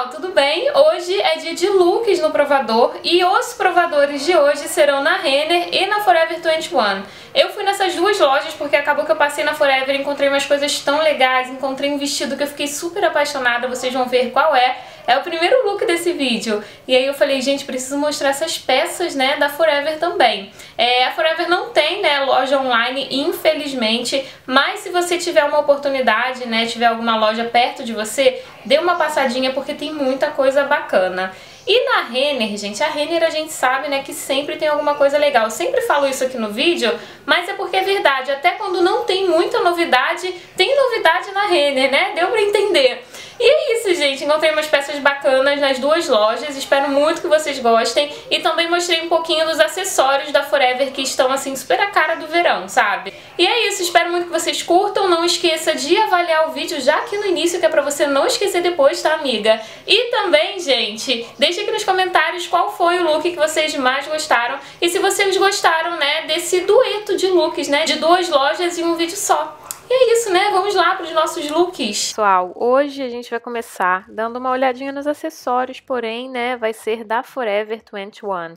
pessoal, tudo bem? Hoje é dia de looks no provador e os provadores de hoje serão na Renner e na Forever 21. Eu fui nessas duas lojas porque acabou que eu passei na Forever e encontrei umas coisas tão legais, encontrei um vestido que eu fiquei super apaixonada, vocês vão ver qual é. É o primeiro look desse vídeo. E aí eu falei, gente, preciso mostrar essas peças, né, da Forever também. É, a Forever não tem, né, loja online, infelizmente, mas se você tiver uma oportunidade, né, tiver alguma loja perto de você, dê uma passadinha porque tem muita coisa bacana. E na Renner, gente, a Renner a gente sabe, né, que sempre tem alguma coisa legal. Eu sempre falo isso aqui no vídeo, mas é porque é verdade. Até quando não tem muita novidade, tem novidade na Renner, né? Deu pra entender. E é isso, gente. Encontrei umas peças bacanas nas duas lojas. Espero muito que vocês gostem. E também mostrei um pouquinho dos acessórios da Forever que estão, assim, super a cara do verão, sabe? E é isso. Espero muito que vocês curtam. Não esqueça de avaliar o vídeo já aqui no início, que é pra você não esquecer depois, tá, amiga? E também, gente, deixa aqui nos comentários qual foi o look que vocês mais gostaram. E se vocês gostaram, né, desse dueto de looks, né, de duas lojas em um vídeo só. E é isso, né? Vamos lá para os nossos looks. Pessoal, hoje a gente vai começar dando uma olhadinha nos acessórios, porém, né, vai ser da Forever 21.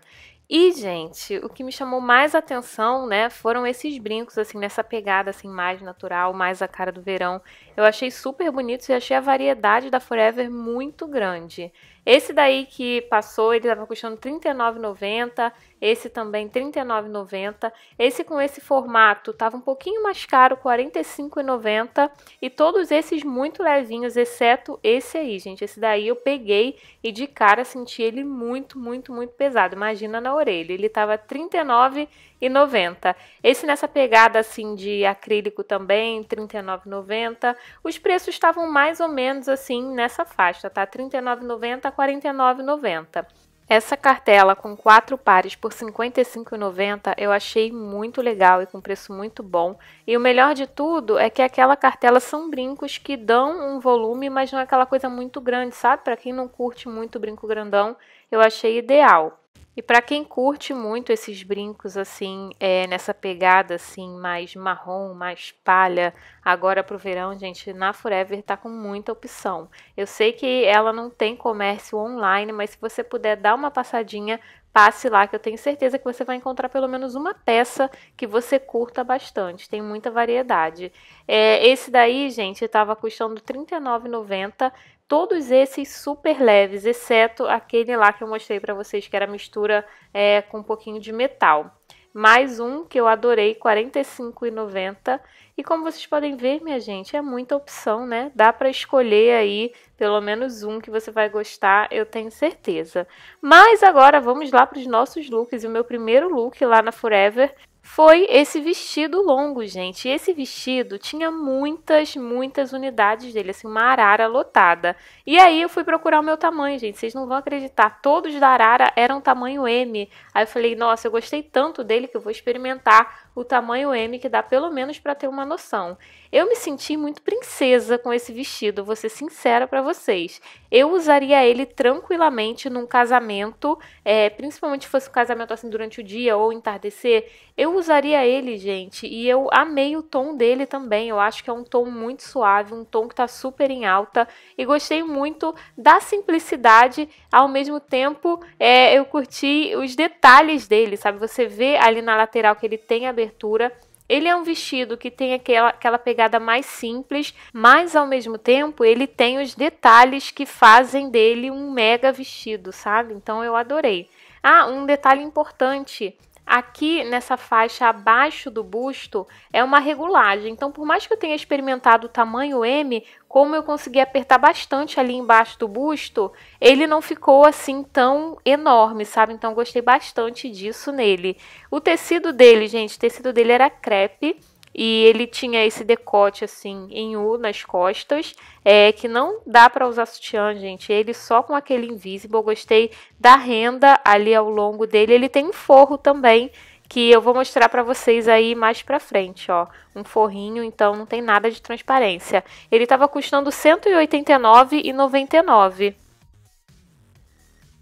E, gente, o que me chamou mais atenção, né, foram esses brincos, assim, nessa pegada, assim, mais natural, mais a cara do verão. Eu achei super bonitos e achei a variedade da Forever muito grande. Esse daí que passou, ele estava custando R$39,90. esse também R$39,90. Esse com esse formato estava um pouquinho mais caro, R$45,90. E todos esses muito levinhos, exceto esse aí, gente. Esse daí eu peguei e de cara senti ele muito, muito, muito pesado. Imagina na orelha, ele estava R$39,90 e 90. Esse nessa pegada assim de acrílico também, R$ 39,90. Os preços estavam mais ou menos assim nessa faixa, tá? R$ 39,90 a R$ 49,90. Essa cartela com quatro pares por R$ 55,90 eu achei muito legal e com preço muito bom. E o melhor de tudo é que é aquela cartela são brincos que dão um volume, mas não é aquela coisa muito grande, sabe? Para quem não curte muito brinco grandão, eu achei ideal. E para quem curte muito esses brincos assim, é, nessa pegada assim, mais marrom, mais palha, agora pro verão, gente, na Forever tá com muita opção. Eu sei que ela não tem comércio online, mas se você puder dar uma passadinha, passe lá que eu tenho certeza que você vai encontrar pelo menos uma peça que você curta bastante. Tem muita variedade. É, esse daí, gente, estava custando R$ 39,90 todos esses super leves, exceto aquele lá que eu mostrei para vocês, que era mistura é, com um pouquinho de metal. Mais um que eu adorei, R$ 45,90. E como vocês podem ver, minha gente, é muita opção, né? Dá para escolher aí pelo menos um que você vai gostar, eu tenho certeza. Mas agora vamos lá para os nossos looks. E o meu primeiro look lá na Forever foi esse vestido longo, gente. E esse vestido tinha muitas, muitas unidades dele, assim, uma arara lotada. E aí eu fui procurar o meu tamanho, gente. Vocês não vão acreditar, todos da arara eram tamanho M. Aí eu falei, nossa, eu gostei tanto dele que eu vou experimentar o tamanho M que dá pelo menos para ter uma noção. Eu me senti muito princesa com esse vestido, vou ser sincera para vocês. Eu usaria ele tranquilamente num casamento, é, principalmente se fosse um casamento assim durante o dia ou entardecer. Eu usaria ele, gente, e eu amei o tom dele também. Eu acho que é um tom muito suave, um tom que tá super em alta. E gostei muito da simplicidade, ao mesmo tempo é, eu curti os detalhes dele, sabe? Você vê ali na lateral que ele tem a cobertura. Ele é um vestido que tem aquela, aquela pegada mais simples, mas ao mesmo tempo ele tem os detalhes que fazem dele um mega vestido, sabe? Então eu adorei. Ah, um detalhe importante: Aqui nessa faixa abaixo do busto é uma regulagem, então por mais que eu tenha experimentado o tamanho M, como eu consegui apertar bastante ali embaixo do busto, ele não ficou assim tão enorme, sabe? Então gostei bastante disso nele. O tecido dele, gente, o tecido dele era crepe, e ele tinha esse decote assim em U nas costas, é que não dá para usar sutiã, gente. Ele só com aquele invisible. Eu gostei da renda ali ao longo dele. Ele tem um forro também que eu vou mostrar para vocês aí mais para frente, ó. Um forrinho, então não tem nada de transparência. Ele estava custando R$ 189,99.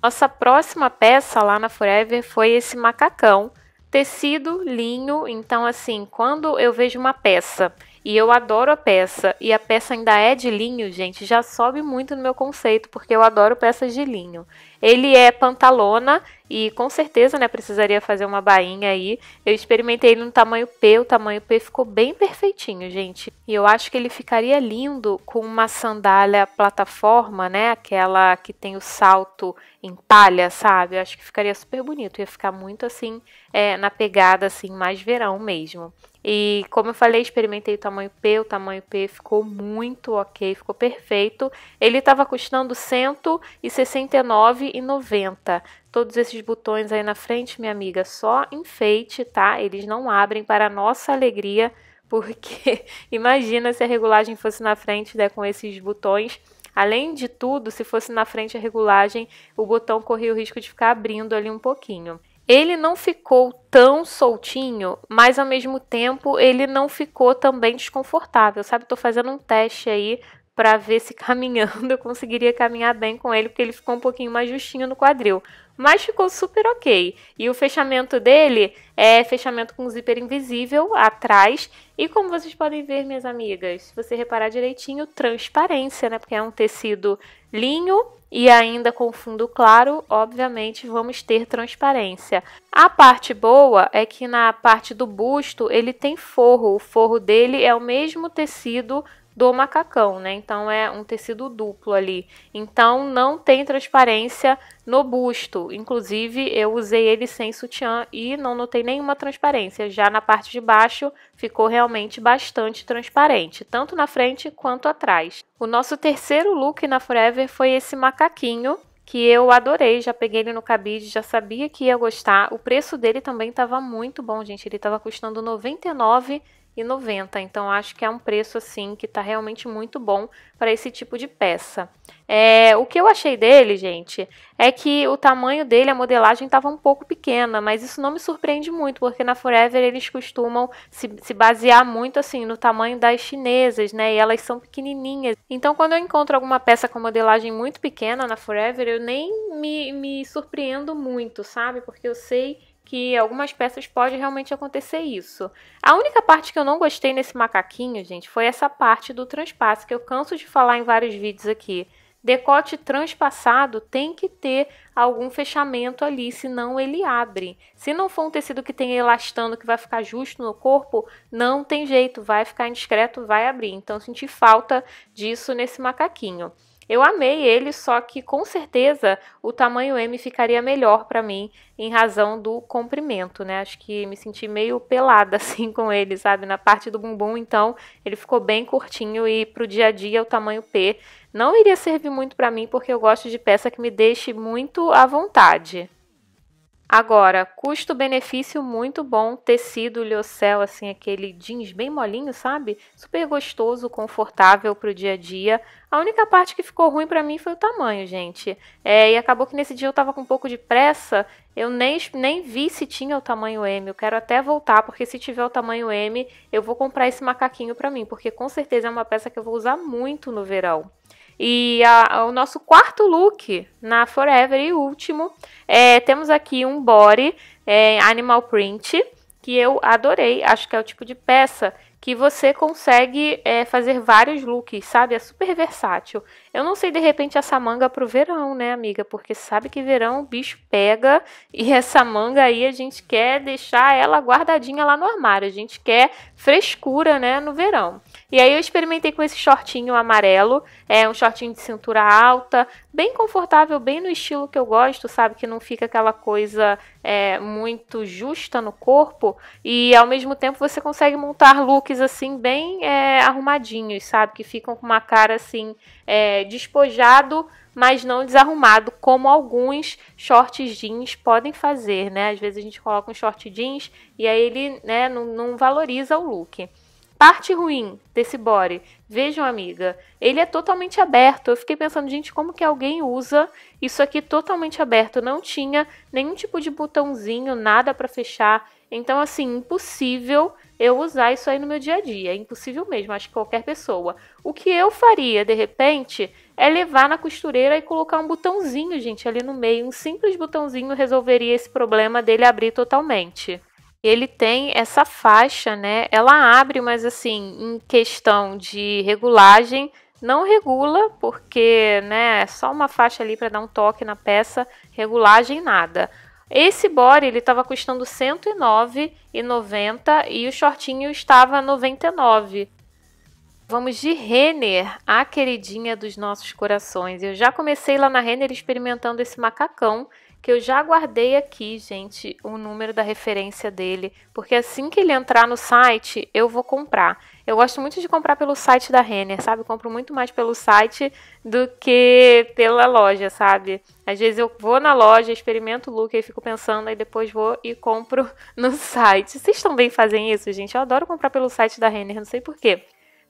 Nossa próxima peça lá na Forever foi esse macacão Tecido, linho, então assim, quando eu vejo uma peça e eu adoro a peça. E a peça ainda é de linho, gente. Já sobe muito no meu conceito, porque eu adoro peças de linho. Ele é pantalona e com certeza, né, precisaria fazer uma bainha aí. Eu experimentei ele no tamanho P, o tamanho P ficou bem perfeitinho, gente. E eu acho que ele ficaria lindo com uma sandália plataforma, né, aquela que tem o salto em palha, sabe? Eu acho que ficaria super bonito, ia ficar muito assim, é, na pegada assim, mais verão mesmo. E como eu falei, experimentei o tamanho P, o tamanho P ficou muito ok, ficou perfeito. Ele estava custando R$ 169,90. Todos esses botões aí na frente, minha amiga, só enfeite, tá? Eles não abrem para nossa alegria, porque imagina se a regulagem fosse na frente, né, com esses botões. Além de tudo, se fosse na frente a regulagem, o botão corria o risco de ficar abrindo ali um pouquinho ele não ficou tão soltinho, mas ao mesmo tempo ele não ficou também desconfortável, sabe? Tô fazendo um teste aí para ver se caminhando eu conseguiria caminhar bem com ele, porque ele ficou um pouquinho mais justinho no quadril. Mas ficou super ok. E o fechamento dele é fechamento com zíper invisível atrás. E como vocês podem ver, minhas amigas, se você reparar direitinho, transparência, né? Porque é um tecido linho e ainda com fundo claro, obviamente vamos ter transparência. A parte boa é que na parte do busto ele tem forro. O forro dele é o mesmo tecido do macacão, né? Então é um tecido duplo ali. Então não tem transparência no busto. Inclusive eu usei ele sem sutiã e não notei nenhuma transparência. Já na parte de baixo ficou realmente bastante transparente, tanto na frente quanto atrás. O nosso terceiro look na Forever foi esse macaquinho que eu adorei, já peguei ele no cabide, já sabia que ia gostar. O preço dele também estava muito bom, gente. Ele estava custando R$ 99 então acho que é um preço assim que está realmente muito bom para esse tipo de peça. É, o que eu achei dele, gente, é que o tamanho dele, a modelagem estava um pouco pequena, mas isso não me surpreende muito, porque na Forever eles costumam se, se, basear muito assim no tamanho das chinesas, né? E elas são pequenininhas. Então quando eu encontro alguma peça com modelagem muito pequena na Forever, eu nem me, me surpreendo muito, sabe? Porque eu sei que algumas peças pode realmente acontecer isso. A única parte que eu não gostei nesse macaquinho, gente, foi essa parte do transpasse, que eu canso de falar em vários vídeos aqui. Decote transpassado tem que ter algum fechamento ali, senão ele abre. Se não for um tecido que tenha elastano, que vai ficar justo no corpo, não tem jeito, vai ficar indiscreto, vai abrir. Então, senti falta disso nesse macaquinho. Eu amei ele, só que com certeza o tamanho M ficaria melhor para mim em razão do comprimento, né? Acho que me senti meio pelada assim com ele, sabe? Na parte do bumbum, então ele ficou bem curtinho e pro dia a dia o tamanho P não iria servir muito para mim porque eu gosto de peça que me deixe muito à vontade. Agora, custo-benefício muito bom, tecido liocel, assim, aquele jeans bem molinho, sabe? Super gostoso, confortável para o dia a dia. A única parte que ficou ruim para mim foi o tamanho, gente. É, e acabou que nesse dia eu estava com um pouco de pressa, eu nem, nem vi se tinha o tamanho M. Eu quero até voltar, porque se tiver o tamanho M, eu vou comprar esse macaquinho para mim, porque com certeza é uma peça que eu vou usar muito no verão. E a, a, o nosso quarto look na Forever e último, é, temos aqui um body é, animal print, que eu adorei. Acho que é o tipo de peça que você consegue é, fazer vários looks, sabe? É super versátil. Eu não sei de repente essa manga pro verão, né, amiga? Porque sabe que verão o bicho pega e essa manga aí a gente quer deixar ela guardadinha lá no armário. A gente quer frescura, né, no verão. E aí eu experimentei com esse shortinho amarelo, é um shortinho de cintura alta, bem confortável, bem no estilo que eu gosto, sabe? Que não fica aquela coisa é, muito justa no corpo e ao mesmo tempo você consegue montar looks assim bem é, arrumadinhos, sabe? Que ficam com uma cara assim é, é, despojado, mas não desarrumado, como alguns shorts jeans podem fazer, né? Às vezes a gente coloca um short jeans e aí ele né, não, não valoriza o look parte ruim desse body, vejam, amiga, ele é totalmente aberto. Eu fiquei pensando, gente, como que alguém usa isso aqui totalmente aberto? Não tinha nenhum tipo de botãozinho, nada para fechar. Então, assim, impossível eu usar isso aí no meu dia a dia. É impossível mesmo, acho que qualquer pessoa. O que eu faria, de repente, é levar na costureira e colocar um botãozinho, gente, ali no meio. Um simples botãozinho resolveria esse problema dele abrir totalmente ele tem essa faixa, né? Ela abre, mas assim, em questão de regulagem, não regula, porque né, é só uma faixa ali para dar um toque na peça, regulagem nada. Esse body ele estava custando R$ 109,90 e o shortinho estava R$ 99. Vamos de Renner, a queridinha dos nossos corações. Eu já comecei lá na Renner experimentando esse macacão que eu já guardei aqui, gente, o número da referência dele, porque assim que ele entrar no site, eu vou comprar. Eu gosto muito de comprar pelo site da Renner, sabe? Eu compro muito mais pelo site do que pela loja, sabe? Às vezes eu vou na loja, experimento o look, e fico pensando, aí depois vou e compro no site. Vocês também fazem isso, gente? Eu adoro comprar pelo site da Renner, não sei porquê.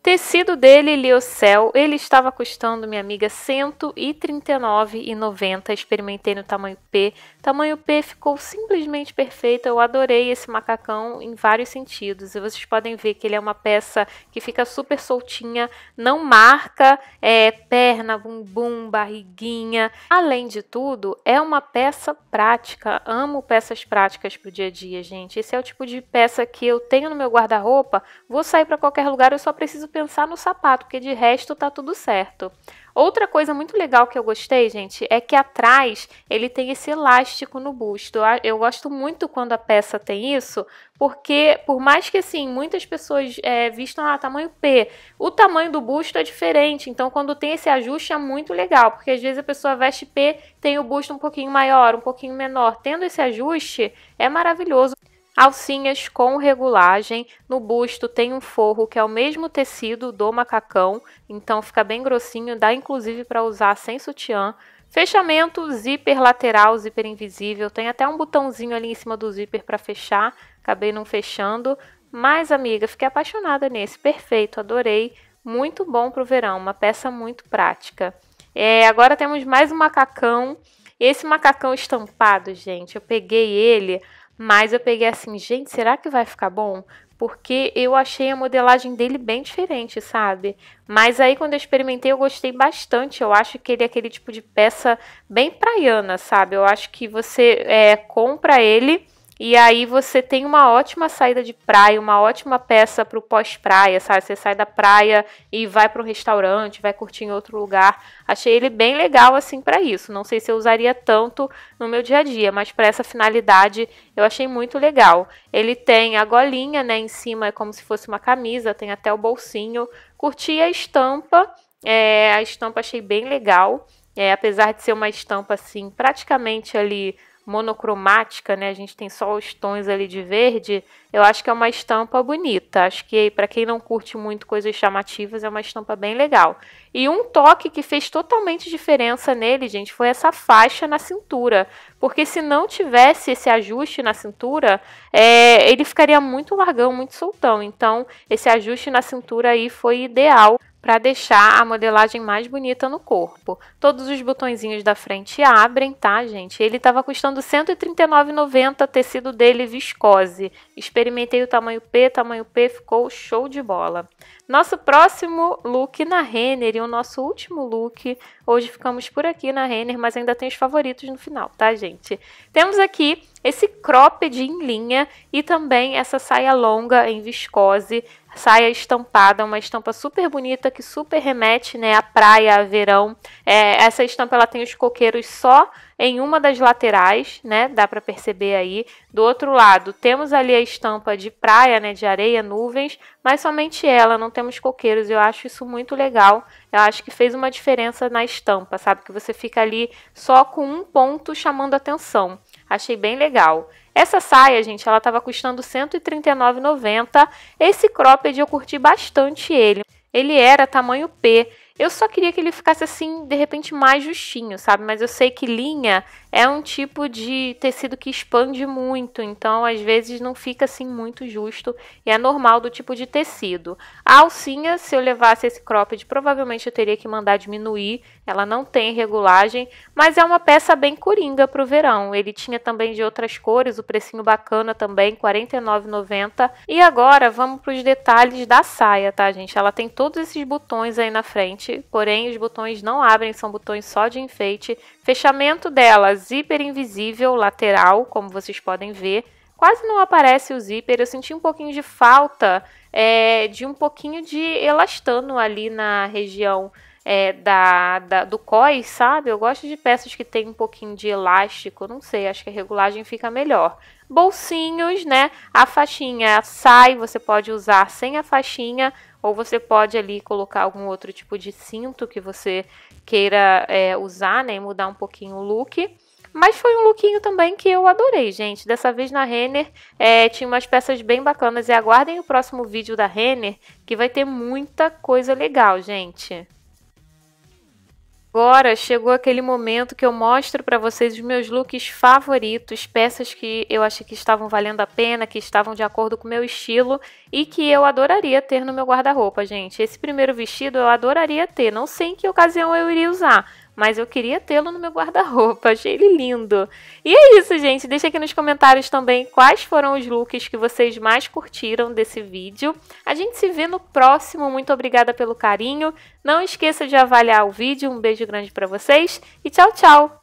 Tecido dele, Liocel, ele estava custando, minha amiga, R$ 139,90. Experimentei no tamanho P. Tamanho P ficou simplesmente perfeito. Eu adorei esse macacão em vários sentidos. E vocês podem ver que ele é uma peça que fica super soltinha, não marca é, perna, bumbum, barriguinha. Além de tudo, é uma peça prática. Amo peças práticas para o dia a dia, gente. Esse é o tipo de peça que eu tenho no meu guarda-roupa. Vou sair para qualquer lugar, eu só preciso pensar no sapato, porque de resto tá tudo certo. Outra coisa muito legal que eu gostei, gente, é que atrás ele tem esse elástico no busto. Eu gosto muito quando a peça tem isso, porque por mais que assim muitas pessoas é, vistam ah, tamanho P, o tamanho do busto é diferente. Então, quando tem esse ajuste é muito legal, porque às vezes a pessoa veste P, tem o busto um pouquinho maior, um pouquinho menor. Tendo esse ajuste é maravilhoso. Alcinhas com regulagem, no busto tem um forro que é o mesmo tecido do macacão, então fica bem grossinho, dá inclusive para usar sem sutiã. Fechamento, zíper lateral, zíper invisível, tem até um botãozinho ali em cima do zíper para fechar, acabei não fechando, mas amiga, fiquei apaixonada nesse, perfeito, adorei, muito bom para o verão, uma peça muito prática. É, agora temos mais um macacão, esse macacão estampado, gente, eu peguei ele mas eu peguei assim, gente, será que vai ficar bom? Porque eu achei a modelagem dele bem diferente, sabe? Mas aí quando eu experimentei, eu gostei bastante. Eu acho que ele é aquele tipo de peça bem praiana, sabe? Eu acho que você é, compra ele e aí você tem uma ótima saída de praia, uma ótima peça para o pós-praia, sabe? Você sai da praia e vai para o restaurante, vai curtir em outro lugar. Achei ele bem legal assim para isso. Não sei se eu usaria tanto no meu dia a dia, mas para essa finalidade eu achei muito legal. Ele tem a golinha, né, em cima é como se fosse uma camisa, tem até o bolsinho. Curti a estampa. É, a estampa achei bem legal. É, apesar de ser uma estampa assim, praticamente ali monocromática, né? A gente tem só os tons ali de verde. Eu acho que é uma estampa bonita. Acho que para quem não curte muito coisas chamativas é uma estampa bem legal. E um toque que fez totalmente diferença nele, gente, foi essa faixa na cintura. Porque se não tivesse esse ajuste na cintura, é, ele ficaria muito largão, muito soltão. Então, esse ajuste na cintura aí foi ideal para deixar a modelagem mais bonita no corpo. Todos os botõezinhos da frente abrem, tá, gente? Ele estava custando R$ 139,90, tecido dele viscose. Experimentei o tamanho P, tamanho P ficou show de bola. Nosso próximo look na Renner e o nosso último look. Hoje ficamos por aqui na Renner, mas ainda tem os favoritos no final, tá, gente? Temos aqui esse cropped em linha e também essa saia longa em viscose saia estampada, uma estampa super bonita que super remete né, à praia, a verão. É, essa estampa ela tem os coqueiros só em uma das laterais, né? Dá para perceber aí. Do outro lado, temos ali a estampa de praia, né, de areia, nuvens, mas somente ela, não temos coqueiros. Eu acho isso muito legal. Eu acho que fez uma diferença na estampa, sabe? Que você fica ali só com um ponto chamando atenção. Achei bem legal. Essa saia, gente, ela estava custando R$ 139,90. Esse cropped eu curti bastante ele. Ele era tamanho P. Eu só queria que ele ficasse assim, de repente, mais justinho, sabe? Mas eu sei que linha é um tipo de tecido que expande muito, então às vezes não fica assim muito justo e é normal do tipo de tecido. A alcinha, se eu levasse esse cropped, provavelmente eu teria que mandar diminuir, ela não tem regulagem, mas é uma peça bem coringa para o verão. Ele tinha também de outras cores, o precinho bacana também, R$ 49,90. E agora vamos para os detalhes da saia, tá, gente? Ela tem todos esses botões aí na frente, porém os botões não abrem, são botões só de enfeite, Fechamento dela, zíper invisível, lateral, como vocês podem ver. Quase não aparece o zíper, eu senti um pouquinho de falta é, de um pouquinho de elastano ali na região é, da, da, do cós, sabe? Eu gosto de peças que tem um pouquinho de elástico, não sei, acho que a regulagem fica melhor. Bolsinhos, né? A faixinha sai, você pode usar sem a faixinha, ou você pode ali colocar algum outro tipo de cinto que você queira é, usar, né? Mudar um pouquinho o look. Mas foi um lookinho também que eu adorei, gente. Dessa vez na Renner é, tinha umas peças bem bacanas. E aguardem o próximo vídeo da Renner, que vai ter muita coisa legal, gente. Agora chegou aquele momento que eu mostro para vocês os meus looks favoritos, peças que eu achei que estavam valendo a pena, que estavam de acordo com o meu estilo e que eu adoraria ter no meu guarda-roupa, gente. Esse primeiro vestido eu adoraria ter, não sei em que ocasião eu iria usar, mas eu queria tê-lo no meu guarda-roupa, achei ele lindo. E é isso, gente. Deixa aqui nos comentários também quais foram os looks que vocês mais curtiram desse vídeo. A gente se vê no próximo. Muito obrigada pelo carinho. Não esqueça de avaliar o vídeo. Um beijo grande para vocês e tchau, tchau.